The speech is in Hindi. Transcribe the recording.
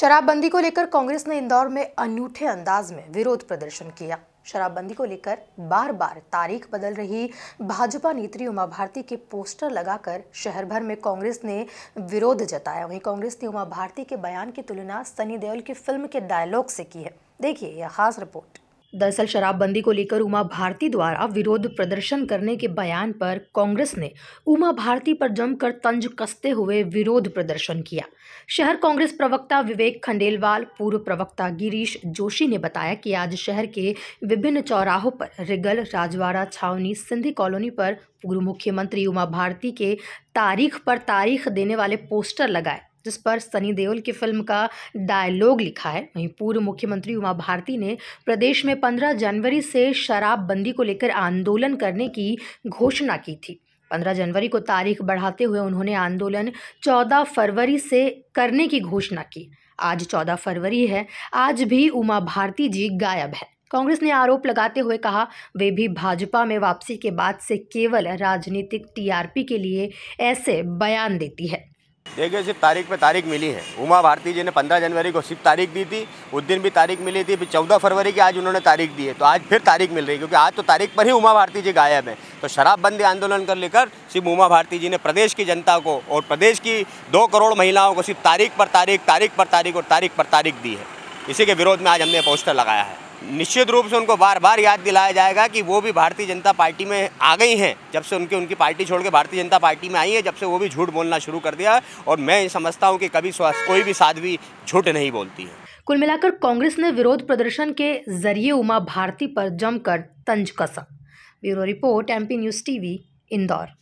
शराबबंदी को लेकर कांग्रेस ने इंदौर में अनूठे अंदाज में विरोध प्रदर्शन किया शराबबंदी को लेकर बार बार तारीख बदल रही भाजपा नेत्री उमा भारती के पोस्टर लगाकर शहर भर में कांग्रेस ने विरोध जताया वहीं कांग्रेस ने उमा भारती के बयान की तुलना सनी देओल की फिल्म के डायलॉग से की है देखिए यह खास रिपोर्ट दरअसल शराबबंदी को लेकर उमा भारती द्वारा विरोध प्रदर्शन करने के बयान पर कांग्रेस ने उमा भारती पर जमकर तंज कसते हुए विरोध प्रदर्शन किया शहर कांग्रेस प्रवक्ता विवेक खंडेलवाल पूर्व प्रवक्ता गिरीश जोशी ने बताया कि आज शहर के विभिन्न चौराहों पर रिगल राजवाड़ा छावनी सिंधी कॉलोनी पर पूर्व मुख्यमंत्री उमा भारती के तारीख पर तारीख देने वाले पोस्टर लगाए जिस पर सनी देओल की फिल्म का डायलॉग लिखा है वहीं पूर्व मुख्यमंत्री उमा भारती ने प्रदेश में 15 जनवरी से शराबबंदी को लेकर आंदोलन करने की घोषणा की थी 15 जनवरी को तारीख बढ़ाते हुए उन्होंने आंदोलन 14 फरवरी से करने की घोषणा की आज 14 फरवरी है आज भी उमा भारती जी गायब है कांग्रेस ने आरोप लगाते हुए कहा वे भी भाजपा में वापसी के बाद से केवल राजनीतिक टीआरपी के लिए ऐसे बयान देती है देखिए सिर्फ तारीख पे तारीख मिली है उमा भारती जी ने 15 जनवरी को सिर्फ तारीख दी थी उस दिन भी तारीख मिली थी फिर 14 फरवरी की आज उन्होंने तारीख दी है तो आज फिर तारीख मिल रही है क्योंकि आज तो तारीख पर ही उमा भारती जी गायब है तो शराबबंदी आंदोलन कर लेकर सिर्फ उमा भारती जी ने प्रदेश की जनता को और प्रदेश की दो करोड़ महिलाओं को सिर्फ तारीख पर तारीख तारीख पर तारीख और तारीख पर तारीख दी है इसी के विरोध में आज हमने पोस्टर लगाया है निश्चित रूप से उनको बार बार याद दिलाया जाएगा कि वो भी भारतीय जनता पार्टी में आ गई हैं जब से उनकी उनकी पार्टी छोड़ के भारतीय जनता पार्टी में आई है जब से वो भी झूठ बोलना शुरू कर दिया और मैं समझता हूँ कि कभी कोई भी साध्वी झूठ नहीं बोलती है कुल मिलाकर कांग्रेस ने विरोध प्रदर्शन के जरिए उमा भारती पर जमकर तंज कसा bureau report MP news TV Indore